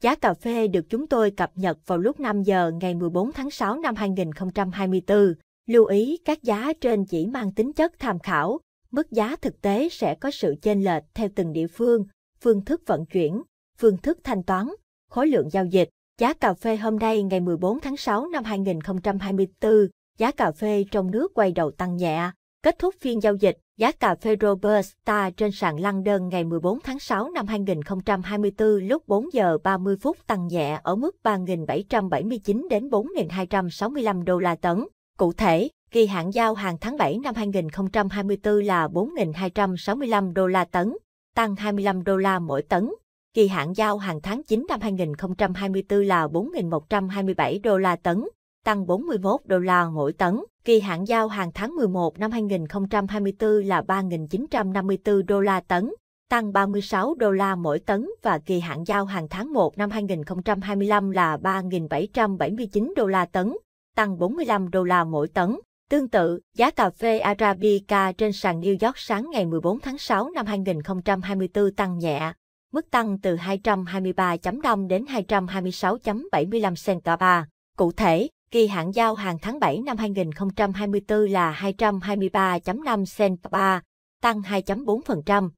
Giá cà phê được chúng tôi cập nhật vào lúc 5 giờ ngày 14 tháng 6 năm 2024. Lưu ý các giá trên chỉ mang tính chất tham khảo, mức giá thực tế sẽ có sự chênh lệch theo từng địa phương, phương thức vận chuyển, phương thức thanh toán, khối lượng giao dịch. Giá cà phê hôm nay ngày 14 tháng 6 năm 2024, giá cà phê trong nước quay đầu tăng nhẹ, kết thúc phiên giao dịch Giá cà phê Robusta trên sàn London ngày 14 tháng 6 năm 2024 lúc 4 giờ 30 phút tăng nhẹ ở mức 3.779 đến 4.265 đô la tấn. Cụ thể, kỳ hạn giao hàng tháng 7 năm 2024 là 4.265 đô la tấn, tăng 25 đô la mỗi tấn. Kỳ hạn giao hàng tháng 9 năm 2024 là 4.127 đô la tấn, tăng 41 đô la mỗi tấn. Kỳ hạn giao hàng tháng 11 năm 2024 là 3.954 đô la tấn, tăng 36 đô la mỗi tấn và kỳ hạn giao hàng tháng 1 năm 2025 là 3.779 đô la tấn, tăng 45 đô la mỗi tấn. Tương tự, giá cà phê Arabica trên sàn New York sáng ngày 14 tháng 6 năm 2024 tăng nhẹ, mức tăng từ 223.5 đến 226.75 cent cả ba. Cụ thể, kỳ hạn giao hàng tháng 7 năm 2024 là 223.5 cent 3, tăng 2.4%.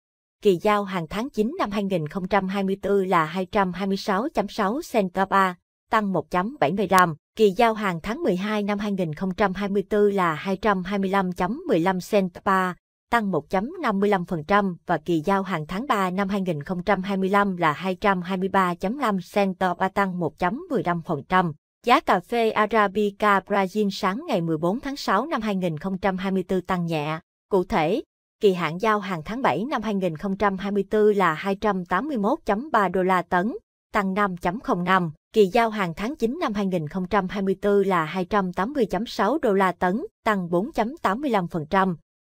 Kỳ giao hàng tháng 9 năm 2024 là 226.6 cent 3, tăng 1.75. Kỳ giao hàng tháng 12 năm 2024 là 225.15 cent 3, tăng 1.55% và kỳ giao hàng tháng 3 năm 2025 là 223.5 cent 3 tăng 1.15%. Giá cà phê Arabica Brazil sáng ngày 14 tháng 6 năm 2024 tăng nhẹ. Cụ thể, kỳ hạn giao hàng tháng 7 năm 2024 là 281.3 đô la tấn, tăng 5.05. Kỳ giao hàng tháng 9 năm 2024 là 280.6 đô la tấn, tăng 4.85%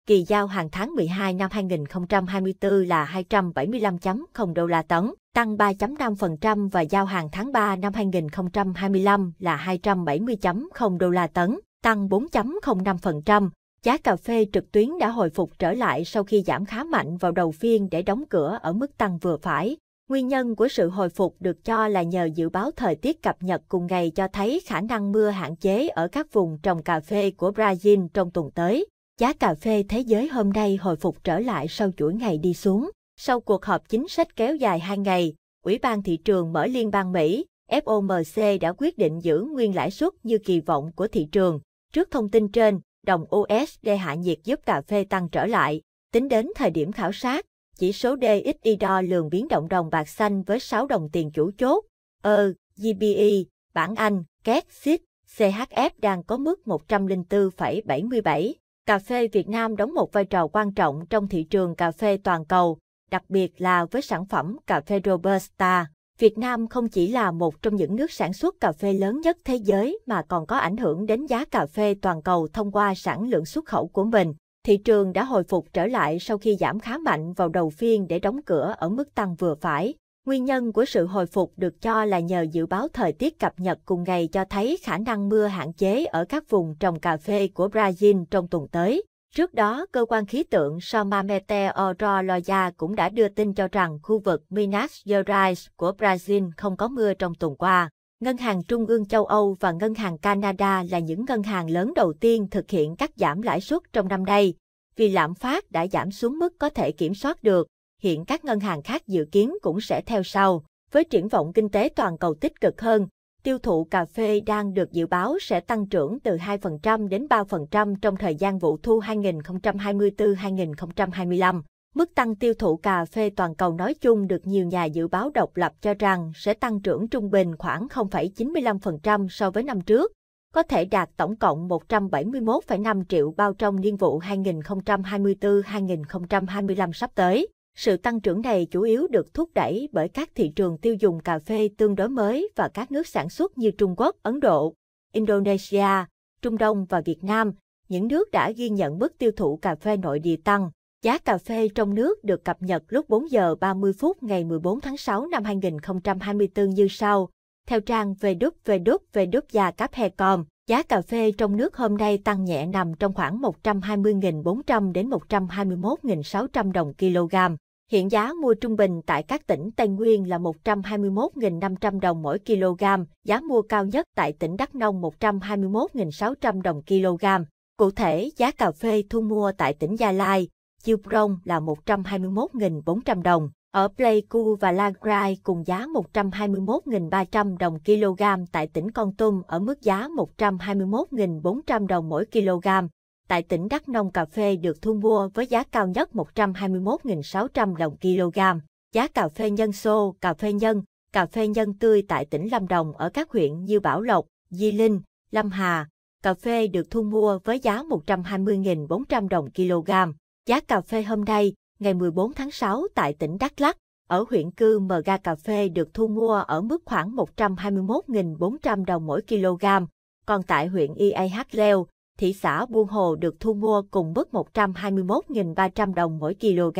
kỳ giao hàng tháng 12 năm 2024 là 275.0 đô la tấn, tăng 3.5% và giao hàng tháng 3 năm 2025 là 270.0 đô la tấn, tăng 4.05%. Giá cà phê trực tuyến đã hồi phục trở lại sau khi giảm khá mạnh vào đầu phiên để đóng cửa ở mức tăng vừa phải. Nguyên nhân của sự hồi phục được cho là nhờ dự báo thời tiết cập nhật cùng ngày cho thấy khả năng mưa hạn chế ở các vùng trồng cà phê của Brazil trong tuần tới. Giá cà phê thế giới hôm nay hồi phục trở lại sau chuỗi ngày đi xuống. Sau cuộc họp chính sách kéo dài 2 ngày, Ủy ban thị trường mở Liên bang Mỹ, FOMC đã quyết định giữ nguyên lãi suất như kỳ vọng của thị trường. Trước thông tin trên, đồng USD hạ nhiệt giúp cà phê tăng trở lại. Tính đến thời điểm khảo sát, chỉ số DXY đo lường biến động đồng bạc xanh với 6 đồng tiền chủ chốt. Ờ, GBE, bản Anh, CAD, e CHF đang có mức 104,77 cà phê Việt Nam đóng một vai trò quan trọng trong thị trường cà phê toàn cầu, đặc biệt là với sản phẩm cà phê Robusta. Việt Nam không chỉ là một trong những nước sản xuất cà phê lớn nhất thế giới mà còn có ảnh hưởng đến giá cà phê toàn cầu thông qua sản lượng xuất khẩu của mình. Thị trường đã hồi phục trở lại sau khi giảm khá mạnh vào đầu phiên để đóng cửa ở mức tăng vừa phải. Nguyên nhân của sự hồi phục được cho là nhờ dự báo thời tiết cập nhật cùng ngày cho thấy khả năng mưa hạn chế ở các vùng trồng cà phê của Brazil trong tuần tới. Trước đó, cơ quan khí tượng Soma Meteorologia cũng đã đưa tin cho rằng khu vực Minas Gerais của Brazil không có mưa trong tuần qua. Ngân hàng Trung ương châu Âu và Ngân hàng Canada là những ngân hàng lớn đầu tiên thực hiện cắt giảm lãi suất trong năm nay, vì lạm phát đã giảm xuống mức có thể kiểm soát được hiện các ngân hàng khác dự kiến cũng sẽ theo sau. Với triển vọng kinh tế toàn cầu tích cực hơn, tiêu thụ cà phê đang được dự báo sẽ tăng trưởng từ 2% đến 3% trong thời gian vụ thu 2024-2025. Mức tăng tiêu thụ cà phê toàn cầu nói chung được nhiều nhà dự báo độc lập cho rằng sẽ tăng trưởng trung bình khoảng 0,95% so với năm trước, có thể đạt tổng cộng 171,5 triệu bao trong niên vụ 2024-2025 sắp tới. Sự tăng trưởng này chủ yếu được thúc đẩy bởi các thị trường tiêu dùng cà phê tương đối mới và các nước sản xuất như Trung Quốc, Ấn Độ, Indonesia, Trung Đông và Việt Nam, những nước đã ghi nhận mức tiêu thụ cà phê nội địa tăng. Giá cà phê trong nước được cập nhật lúc 4 giờ 30 phút ngày 14 tháng 6 năm 2024 như sau. Theo trang www.giacaphe.com, giá cà phê trong nước hôm nay tăng nhẹ nằm trong khoảng 120.400 đến 121.600 đồng kg. Hiện giá mua trung bình tại các tỉnh Tây Nguyên là 121.500 đồng mỗi kg, giá mua cao nhất tại tỉnh Đắk Nông 121.600 đồng kg. Cụ thể, giá cà phê thu mua tại tỉnh Gia Lai, Chiêu Prong là 121.400 đồng. Ở Pleiku và Lagrai cùng giá 121.300 đồng kg tại tỉnh Con Tum ở mức giá 121.400 đồng mỗi kg tại tỉnh Đắk Nông cà phê được thu mua với giá cao nhất 121.600 đồng kg. Giá cà phê nhân xô, cà phê nhân, cà phê nhân tươi tại tỉnh Lâm Đồng ở các huyện như Bảo Lộc, Di Linh, Lâm Hà, cà phê được thu mua với giá 120.400 đồng kg. Giá cà phê hôm nay, ngày 14 tháng 6 tại tỉnh Đắk Lắk, ở huyện Cư Mờ Ga cà phê được thu mua ở mức khoảng 121.400 đồng mỗi kg, còn tại huyện IAH Leo, thị xã Buôn Hồ được thu mua cùng mức 121.300 đồng mỗi kg.